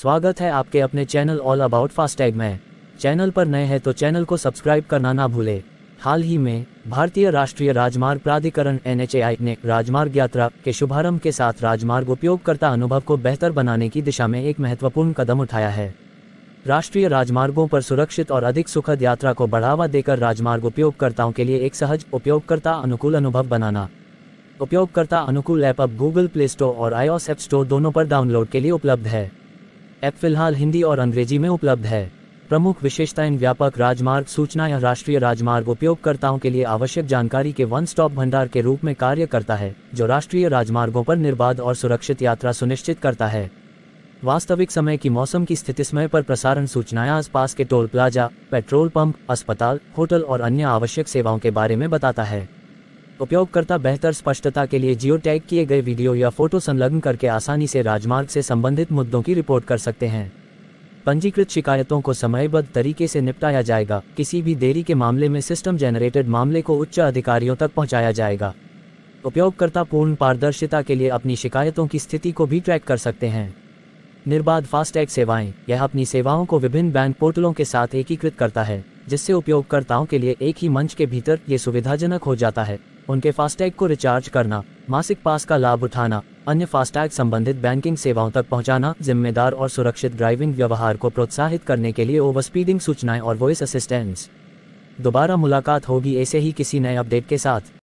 स्वागत है आपके अपने चैनल ऑल अबाउट फास्टैग में चैनल पर नए हैं तो चैनल को सब्सक्राइब करना ना भूले हाल ही में भारतीय राष्ट्रीय राजमार्ग प्राधिकरण एन ने राजमार्ग यात्रा के शुभारंभ के साथ राजमार्ग उपयोगकर्ता अनुभव को बेहतर बनाने की दिशा में एक महत्वपूर्ण कदम उठाया है राष्ट्रीय राजमार्गों पर सुरक्षित और अधिक सुखद यात्रा को बढ़ावा देकर राजमार्ग उपयोगकर्ताओं के लिए एक सहज उपयोगकर्ता अनुकूल अनुभव बनाना उपयोगकर्ता अनुकूल ऐप अब गूगल प्ले स्टोर और आईओएस एप स्टोर दोनों पर डाउनलोड के लिए उपलब्ध है ऐप फिलहाल हिंदी और अंग्रेजी में उपलब्ध है प्रमुख विशेषताएं व्यापक राजमार्ग सूचना या राष्ट्रीय राजमार्ग उपयोगकर्ताओं के लिए आवश्यक जानकारी के वन स्टॉप भंडार के रूप में कार्य करता है जो राष्ट्रीय राजमार्गों पर निर्बाध और सुरक्षित यात्रा सुनिश्चित करता है वास्तविक समय की मौसम की स्थिति समय पर प्रसारण सूचनाएं आसपास के टोल प्लाजा पेट्रोल पंप अस्पताल होटल और अन्य आवश्यक सेवाओं के बारे में बताता है उपयोगकर्ता बेहतर स्पष्टता के लिए जियो टैग किए गए वीडियो या फोटो संलग्न करके आसानी से राजमार्ग से संबंधित मुद्दों की रिपोर्ट कर सकते हैं पंजीकृत शिकायतों को समयबद्ध तरीके से निपटाया जाएगा किसी भी देरी के मामले में सिस्टम जनरेटेड मामले को उच्च अधिकारियों तक पहुंचाया जाएगा उपयोगकर्ता पूर्ण पारदर्शिता के लिए अपनी शिकायतों की स्थिति को भी ट्रैक कर सकते हैं निर्बाध फास्टैग सेवाएं यह अपनी सेवाओं को विभिन्न बैंक पोर्टलों के साथ एकीकृत करता है जिससे उपयोगकर्ताओं के लिए एक ही मंच के भीतर ये सुविधाजनक हो जाता है उनके फास्टैग को रिचार्ज करना मासिक पास का लाभ उठाना अन्य फास्टैग संबंधित बैंकिंग सेवाओं तक पहुंचाना, जिम्मेदार और सुरक्षित ड्राइविंग व्यवहार को प्रोत्साहित करने के लिए ओवर स्पीडिंग सूचनाएं और वॉइस असिस्टेंस दोबारा मुलाकात होगी ऐसे ही किसी नए अपडेट के साथ